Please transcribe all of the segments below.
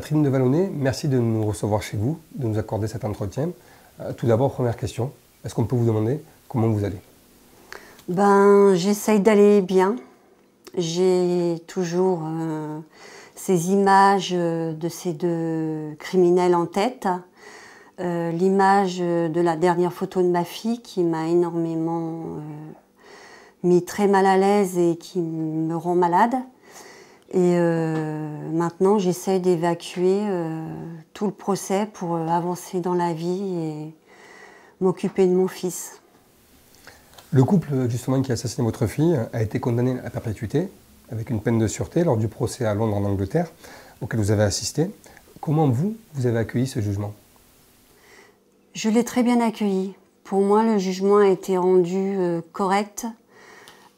Catherine de Vallonnet, merci de nous recevoir chez vous, de nous accorder cet entretien. Euh, tout d'abord, première question, est-ce qu'on peut vous demander comment vous allez Ben, j'essaye d'aller bien. J'ai toujours euh, ces images euh, de ces deux criminels en tête. L'image de la dernière photo de ma fille qui m'a énormément mis très mal à l'aise et qui me rend malade. Et euh, maintenant, j'essaie d'évacuer euh, tout le procès pour euh, avancer dans la vie et m'occuper de mon fils. Le couple justement qui a assassiné votre fille a été condamné à perpétuité avec une peine de sûreté lors du procès à Londres en Angleterre auquel vous avez assisté. Comment vous, vous avez accueilli ce jugement Je l'ai très bien accueilli. Pour moi, le jugement a été rendu correct.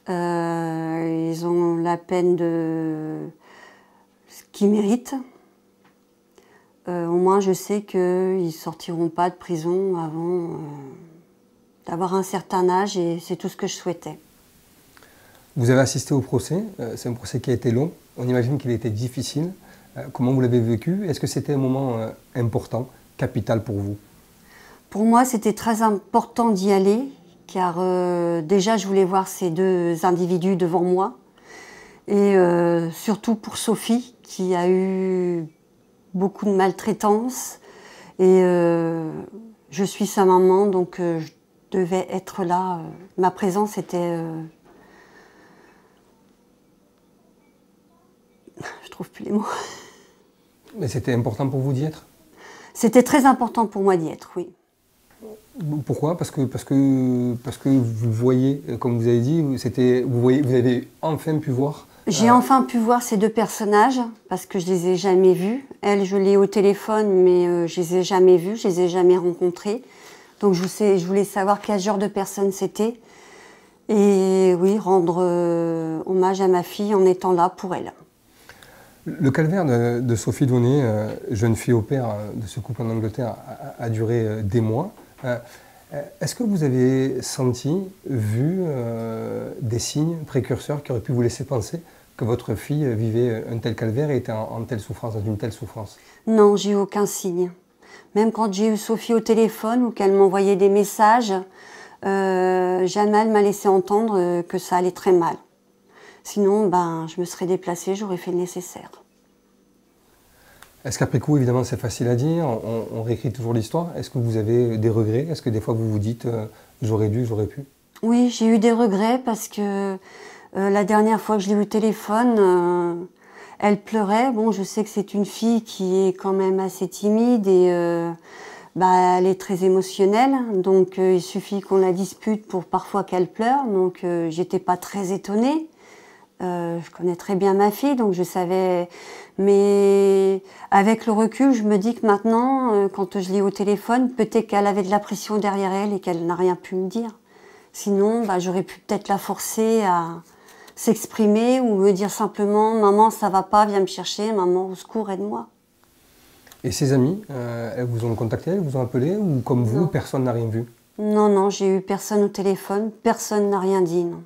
ils ont la peine de ce qu'ils méritent. Euh, au moins, je sais qu'ils ne sortiront pas de prison avant euh, d'avoir un certain âge et c'est tout ce que je souhaitais. Vous avez assisté au procès. Euh, c'est un procès qui a été long. On imagine qu'il a été difficile. comment vous l'avez vécu Est-ce que c'était un moment important, capital pour vous Pour moi, c'était très important d'y aller car déjà je voulais voir ces deux individus devant moi et euh, surtout pour Sophie qui a eu beaucoup de maltraitance. Et euh, je suis sa maman, donc euh, je devais être là. Ma présence était... Je trouve plus les mots. Mais c'était important pour vous d'y être C'était très important pour moi d'y être, oui. Pourquoi parce que, parce, que, parce que vous voyez, comme vous avez dit, vous, voyez, vous avez enfin pu voir j'ai enfin pu voir ces deux personnages parce que je les ai jamais vus. Elle, je l'ai au téléphone, mais euh, je les ai jamais vus, je les ai jamais rencontrés. Donc je, voulais savoir quel genre de personne c'était. Et oui, rendre euh, hommage à ma fille en étant là pour elle. Le calvaire de, Sophie Donnet, euh, jeune fille au père de ce couple en Angleterre, a, duré des mois. Euh, est-ce que vous avez senti, vu euh, des signes précurseurs qui auraient pu vous laisser penser que votre fille vivait un tel calvaire et était en, telle souffrance, dans une telle souffrance Non, j'ai eu aucun signe. Même quand j'ai eu Sophie au téléphone ou qu'elle m'envoyait des messages, euh, elle m'a laissé entendre euh, que ça allait très mal. Sinon, ben, je me serais déplacée, j'aurais fait le nécessaire. Est-ce qu'après coup, évidemment, c'est facile à dire, on, on réécrit toujours l'histoire. Est-ce que vous avez des regrets Est-ce que des fois vous vous dites euh, j'aurais dû, j'aurais pu Oui, j'ai eu des regrets parce que euh, la dernière fois que je l'ai eu au téléphone, euh, elle pleurait. Bon, je sais que c'est une fille qui est quand même assez timide et bah, elle est très émotionnelle. Donc il suffit qu'on la dispute pour parfois qu'elle pleure. Donc j'étais pas très étonnée. Euh, je connais très bien ma fille, donc je savais. Mais avec le recul, je me dis que maintenant, euh, quand je l'ai au téléphone, peut-être qu'elle avait de la pression derrière elle et qu'elle n'a rien pu me dire. Sinon, bah, j'aurais pu peut-être la forcer à s'exprimer ou me dire simplement Maman, ça va pas, viens me chercher, maman, au secours, aide-moi. Et ses amis, euh, elles vous ont contacté, elles vous ont appelé ou comme vous, personne n'a rien vu Non, non, j'ai eu personne au téléphone, personne n'a rien dit, non.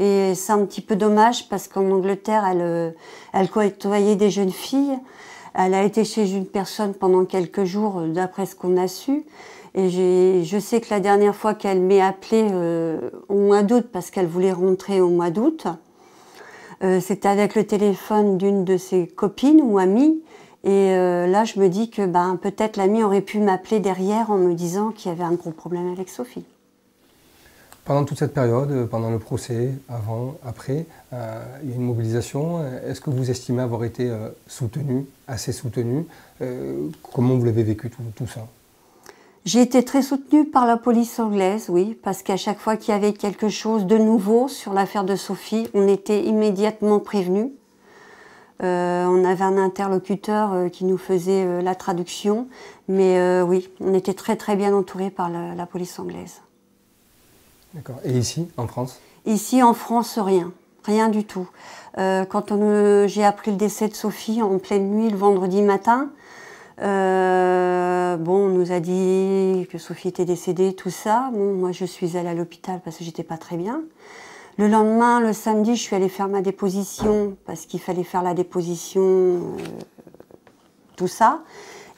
Et c'est un petit peu dommage parce qu'en Angleterre, elle, euh, elle côtoyait des jeunes filles. Elle a été chez une personne pendant quelques jours, euh, d'après ce qu'on a su. Et je sais que la dernière fois qu'elle m'a appelée euh, au mois d'août, parce qu'elle voulait rentrer au mois d'août, c'était avec le téléphone d'une de ses copines ou amies. Et là, je me dis que ben, peut-être l'amie aurait pu m'appeler derrière en me disant qu'il y avait un gros problème avec Sophie. Pendant toute cette période, euh, pendant le procès, avant, après, euh, il y a une mobilisation. Euh, est-ce que vous estimez avoir été soutenu, assez soutenu Comment vous l'avez vécu tout, ça J'ai été très soutenue par la police anglaise, oui, parce qu'à chaque fois qu'il y avait quelque chose de nouveau sur l'affaire de Sophie, on était immédiatement prévenu. on avait un interlocuteur qui nous faisait la traduction, mais oui, on était très très bien entouré par la police anglaise. Et ici, en France Ici, en France, rien. Rien du tout. Euh, quand euh, j'ai appris le décès de Sophie en pleine nuit le vendredi matin, euh, bon, on nous a dit que Sophie était décédée, tout ça. Bon, moi, je suis allée à l'hôpital parce que j'étais pas très bien. Le lendemain, le samedi, je suis allée faire ma déposition parce qu'il fallait faire la déposition, tout ça.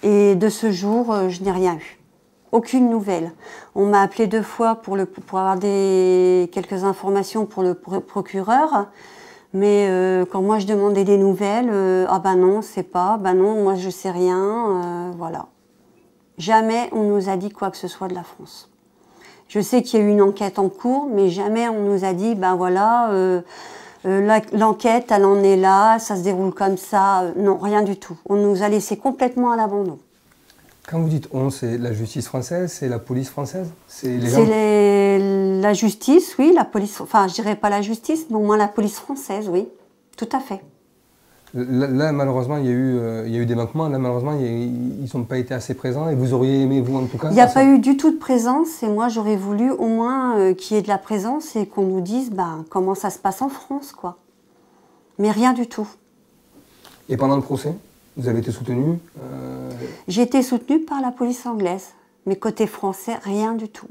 Et de ce jour, je n'ai rien eu aucune nouvelle. On m'a appelé deux fois pour, le, avoir des, quelques informations pour le procureur. Mais euh, quand moi je demandais des nouvelles, euh, ah bah non, c'est pas, ben non, moi je sais rien, euh, voilà. Jamais on nous a dit quoi que ce soit de la France. Je sais qu'il y a eu une enquête en cours, mais jamais on nous a dit, ben voilà, l'enquête, elle en est là, ça se déroule comme ça. Non, rien du tout. On nous a laissé complètement à l'abandon. Quand vous dites on, c'est la justice française, c'est la police française C'est les la justice, oui, la police, enfin je dirais pas la justice, mais au moins la police française, oui, tout à fait. Là, malheureusement, il y, a eu, euh, y eu des manquements, là, malheureusement, ils n'ont pas été assez présents, et vous auriez aimé, vous, en tout cas Il n'y a pas eu du tout de présence, et moi, j'aurais voulu au moins euh, qu'il y ait de la présence et qu'on nous dise bah, comment ça se passe en France, quoi. Mais rien du tout. Et pendant le procès vous avez été soutenue euh, J'ai été soutenue par la police anglaise, mais côté français, rien du tout.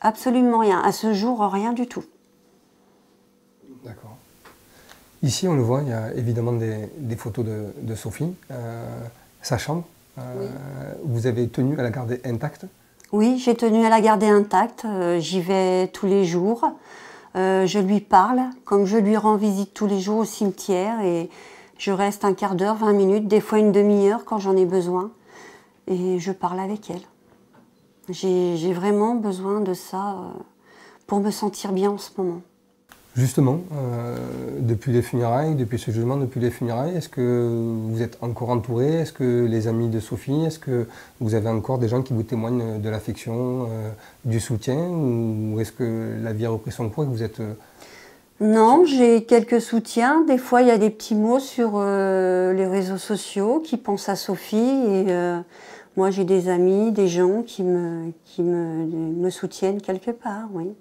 Absolument rien. À ce jour, rien du tout. D'accord. Ici, on le voit, il y a évidemment des, photos de, Sophie, euh, sa chambre. Euh, vous avez tenu à la garder intacte Oui, j'ai tenu à la garder intacte. J'y vais tous les jours. je lui parle, comme je lui rends visite tous les jours au cimetière. Et je reste un quart d'heure, 20 minutes, des fois une demi-heure quand j'en ai besoin. Et je parle avec elle. J'ai vraiment besoin de ça euh, pour me sentir bien en ce moment. Justement, euh, depuis les funérailles, depuis ce jugement, depuis les funérailles, est-ce que vous êtes encore entouré Est-ce que les amis de Sophie, est-ce que vous avez encore des gens qui vous témoignent de l'affection, euh, du soutien Ou est-ce que la vie a repris son cours et que vous êtes non, j'ai quelques soutiens. Des fois, il y a des petits mots sur euh, les réseaux sociaux qui pensent à Sophie. Et euh, moi, j'ai des amis, des gens qui, me, qui me, soutiennent quelque part, oui.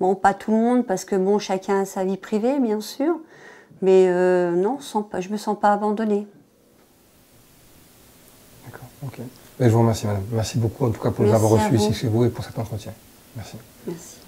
Bon, pas tout le monde, parce que bon, chacun a sa vie privée, bien sûr. Mais euh, non, sans, je me sens pas abandonnée. D'accord, ok. Ben, je vous remercie, madame. Merci beaucoup, en tout cas, pour nous avoir reçus ici chez vous et pour cet entretien. Merci. Merci.